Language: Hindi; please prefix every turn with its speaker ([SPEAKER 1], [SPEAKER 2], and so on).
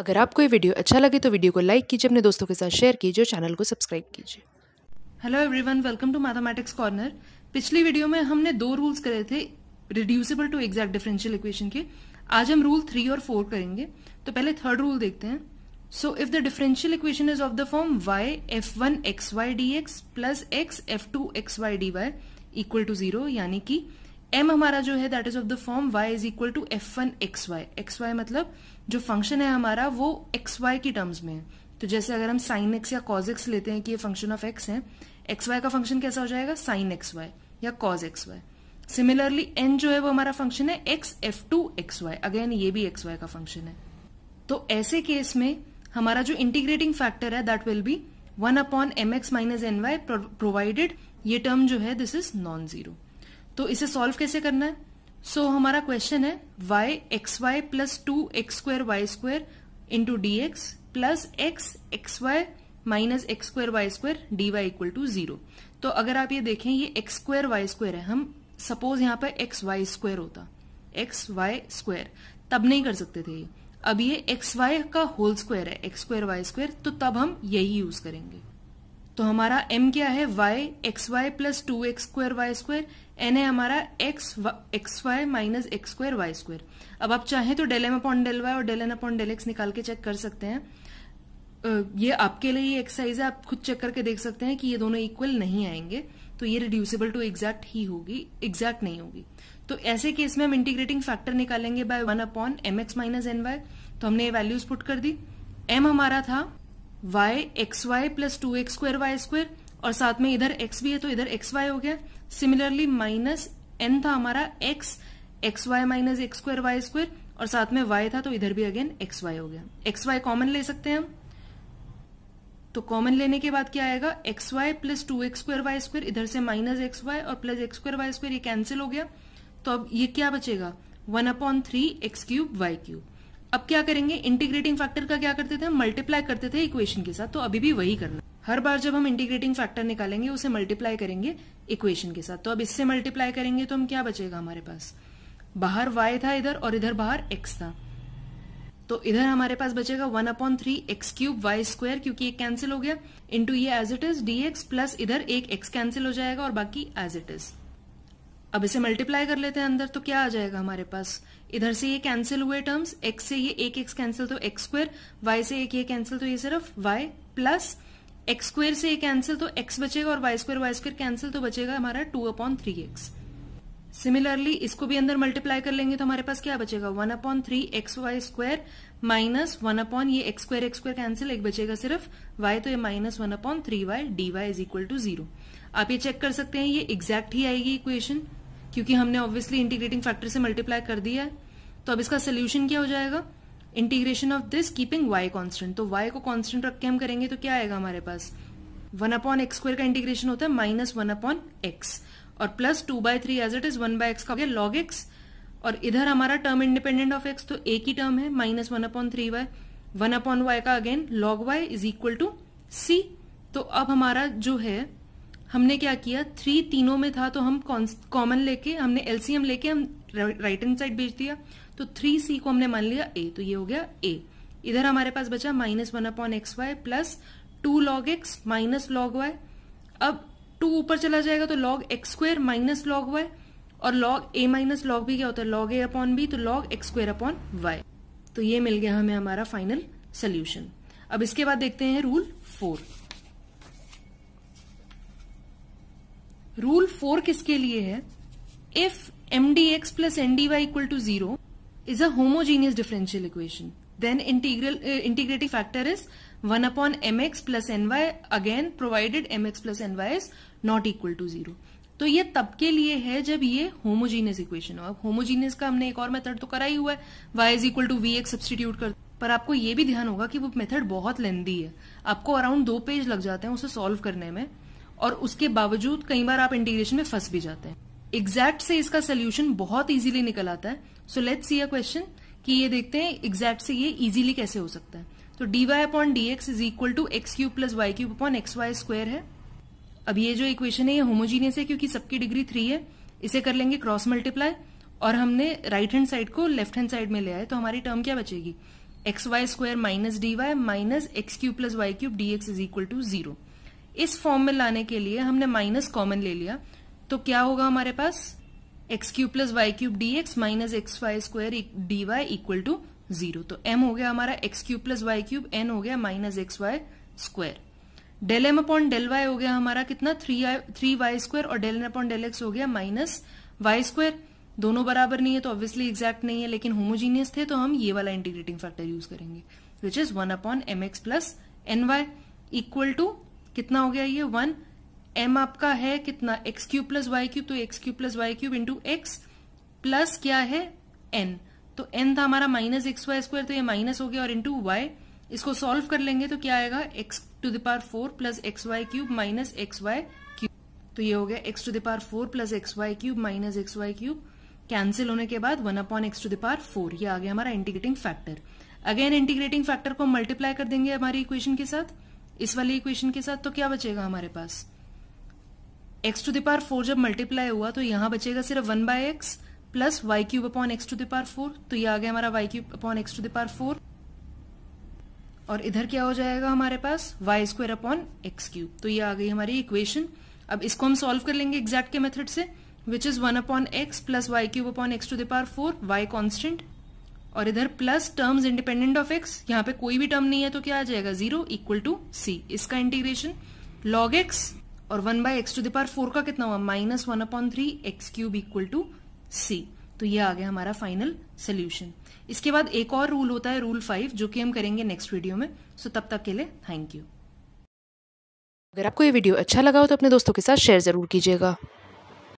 [SPEAKER 1] अगर आपको ये वीडियो अच्छा लगे तो वीडियो को लाइक कीजिए अपने दोस्तों के साथ शेयर कीजिए और चैनल को सब्सक्राइब कीजिए hello everyone welcome to mathematics corner पिछली वीडियो में हमने दो रूल्स करे थे reducible to exact differential equation के आज हम रूल थ्री और फोर करेंगे तो पहले थर्ड रूल देखते हैं so if the differential equation is of the form Y F one X Y D x plus X F two X Y D Y equal to zero यानी कि एम हमारा जो है that is of the form Y is equal to F one X Y X Y मतलब जो फंक्शन है हमारा वो एक्स वाई की टर्म्स में है तो जैसे अगर हम साइन एक्स या कॉज एक्स लेते हैं कि ये फंक्शन ऑफ एक्स है एक्स वाई का फंक्शन कैसा हो जाएगा साइन एक्स वाई या cos X Y similarly N जो है वो हमारा फंक्शन है X F two X Y again ये भी एक्स वाई का फंक्शन है तो ऐसे केस में हमारा जो इंटीग्रेटिंग फैक्टर है that will be one upon M X minus N Y provided ये टर्म जो है दिस इज नॉन जीरो तो इसे सॉल्व कैसे करना है सो so, हमारा क्वेश्चन है Y X Y plus two X square Y square into D x plus X X Y minus X square Y square D Y equal to zero तो अगर आप ये देखें ये एक्स स्क्वायर वाई स्क्वायर है हम सपोज यहां पर एक्स वाई स्क्वायर होता एक्स वाई स्क्वायर तब नहीं कर सकते थे ये अब ये एक्स वाई का होल स्क्वायर है एक्स स्क्वायर वाई स्क्वायर तो तब हम यही यूज करेंगे तो हमारा m क्या है y X Y plus two X square Y square N है हमारा x X Y minus X square Y square अब आप चाहें तो del M upon del Y और del N upon del X निकाल के चेक कर सकते हैं ये आपके लिए ये एक्सरसाइज है आप खुद चेक करके देख सकते हैं कि ये दोनों इक्वल नहीं आएंगे तो ये रिड्यूसेबल टू एग्जैक्ट ही होगी एग्जैक्ट नहीं होगी तो ऐसे केस में हम इंटीग्रेटिंग फैक्टर निकालेंगे by one upon M X minus N Y तो हमने ये वैल्यूज पुट कर दी एम हमारा था Y X Y plus two X square Y square और साथ में इधर एक्स भी है तो इधर एक्स वाई हो गया सिमिलरली माइनस एन था हमारा X X Y minus X square Y square और साथ में वाई था तो इधर भी अगेन एक्स वाई हो गया एक्स वाई कॉमन ले सकते हैं हम तो कॉमन लेने के बाद क्या आएगा X Y plus two X square Y square इधर से माइनस एक्स वाई और plus X square Y square ये कैंसिल हो गया तो अब ये क्या बचेगा one upon three x cube Y cube अब क्या करेंगे इंटीग्रेटिंग फैक्टर का क्या करते थे मल्टीप्लाई करते थे इक्वेशन के साथ तो अभी भी वही करना हर बार जब हम इंटीग्रेटिंग फैक्टर निकालेंगे उसे मल्टीप्लाई करेंगे इक्वेशन के साथ तो अब इससे मल्टीप्लाई करेंगे तो हम क्या बचेगा हमारे पास बाहर वाई था इधर और इधर बाहर एक्स था तो इधर हमारे पास बचेगा one upon three x cube Y square क्योंकि एक कैंसिल हो गया इंटू ये as it is D X plus इधर एक एक्स कैंसिल हो जाएगा और बाकी एज इट इज अब इसे मल्टीप्लाई कर लेते हैं अंदर तो क्या आ जाएगा हमारे पास इधर से ये कैंसिल हुए टर्म्स एक्स से ये एक एक्स कैंसिल तो एक्स स्क्वेयर वाई से एक ये कैंसिल तो ये सिर्फ y प्लस एक्स स्क्वेयर से ये कैंसिल तो एक्स बचेगा और Y square Y square cancel तो बचेगा हमारा two upon three X similarly इसको भी अंदर मल्टीप्लाई कर लेंगे तो हमारे पास क्या बचेगा one upon three X Y square minus one upon ये X square X square cancel एक बचेगा सिर्फ वाई तो ये minus one upon three Y D Y is equal to zero आप ये चेक कर सकते हैं ये एग्जैक्ट ही आएगी इक्वेशन क्योंकि हमने ऑब्वियसली इंटीग्रेटिंग फैक्टर से मल्टीप्लाई कर दिया है तो अब इसका सोल्यूशन क्या हो जाएगा integration of this keeping y constant तो y को कॉन्स्टेंट रख के हम करेंगे तो क्या आएगा हमारे पास वन अपॉन एक्स स्क्वेयर का इंटीग्रेशन होता है माइनस वन अपॉन एक्स और plus two by three as it is one by x का हो गया लॉग एक्स और इधर हमारा टर्म इंडिपेंडेंट ऑफ एक्स तो एक ही टर्म है minus one upon three y one upon y का again log y is equal to c तो अब हमारा जो है हमने क्या किया थ्री तीनों में था तो हम कॉमन लेके हमने एलसीएम लेके हम राइट हैंड साइड भेज दिया तो थ्री सी को हमने मान लिया ए तो ये हो गया ए इधर हमारे पास बचा minus one upon x Y plus two log x minus log y अब टू ऊपर चला जाएगा तो log x square minus log y और लॉग ए माइनस लॉग भी क्या होता है लॉग ए अपॉन बी तो log x square upon y तो ये मिल गया हमें हमारा फाइनल सोल्यूशन अब इसके बाद देखते हैं रूल फोर रूल फोर किसके लिए है if m d x plus n d Y equal to zero is a homogeneous differential equation then integrative factor is one upon M x plus n y again provided m x plus n y is not equal to zero तो ये तब के लिए है जब ये होमोजीनियस इक्वेशन हो अब होमोजीनियस का हमने एक और मेथड तो करा ही हुआ है y is equal to v x substitute कर पर आपको ये भी ध्यान होगा कि वो मेथड बहुत लेंदी है आपको अराउंड दो पेज लग जाते हैं उसे सॉल्व करने में और उसके बावजूद कई बार आप इंटीग्रेशन में फंस भी जाते हैं एग्जैक्ट से इसका सोल्यूशन बहुत इजीली निकल आता है so let's see a question कि ये देखते हैं एग्जैक्ट से ये इजीली कैसे हो सकता है तो d y upon d x is equal to x cube plus y cube upon x Y square है अब ये जो इक्वेशन है ये होमोजीनियस है क्योंकि सबकी डिग्री थ्री है इसे कर लेंगे क्रॉस मल्टीप्लाई और हमने राइट हैंड साइड को लेफ्ट हैंड साइड में ले आए तो हमारी टर्म क्या बचेगी x Y square minus d y minus x cube plus y cube d x is equal to zero इस फॉर्म में लाने के लिए हमने माइनस कॉमन ले लिया तो क्या होगा हमारे पास x cube plus y cube d x minus x Y square D Y equal to zero तो एम हो गया हमारा x cube plus y cube n हो गया minus x Y square del M upon del y हो गया हमारा कितना थ्री थ्री वाई स्क्वायर और del M upon del x हो गया माइनस वाई स्क्वायर दोनों बराबर नहीं है तो ऑब्वियसली एग्जैक्ट नहीं है लेकिन होमोजीनियस थे तो हम ये वाला इंटीग्रेटिंग फैक्टर यूज करेंगे which is one upon M x plus n y equal to कितना हो गया ये वन एम आपका है कितना x cube plus y cube तो x cube plus y cube into x plus क्या है एन तो एन था हमारा माइनस एक्स वाई स्क्वायर तो ये माइनस हो गया और इंटू वाई इसको सॉल्व कर लेंगे तो क्या आएगा x to the power four plus x y cube minus x y cube तो ये हो गया x to the power four plus x y cube minus x y cube cancel होने के बाद one upon x to the power four ये आ गया हमारा integrating factor again integrating factor को मल्टीप्लाई कर देंगे हमारी इक्वेशन के साथ इस वाली इक्वेशन के साथ तो क्या बचेगा हमारे पास एक्स टू दार फोर जब मल्टीप्लाई हुआ तो यहां बचेगा सिर्फ one by x plus y cube upon x to the power four तो ये आ गया हमारा y cube upon x to the power four और इधर क्या हो जाएगा हमारे पास y square upon x cube तो ये आ गई हमारी इक्वेशन अब इसको हम सॉल्व कर लेंगे एग्जैक्ट के मेथड से which is one upon x plus y cube upon x to the power four y constant और इधर plus terms independent of x यहाँ पे कोई भी टर्म नहीं है तो क्या आ जाएगा जीरो इक्वल टू सी इसका इंटीग्रेशन लॉग एक्स और one by x to the power four का कितना हुआ minus one upon three x cube equal to c तो ये आ गया हमारा फाइनल सोल्यूशन इसके बाद एक और रूल होता है रूल फाइव जो कि हम करेंगे नेक्स्ट वीडियो में सो तब तक के लिए थैंक यू अगर आपको ये वीडियो अच्छा लगा हो तो अपने दोस्तों के साथ शेयर जरूर कीजिएगा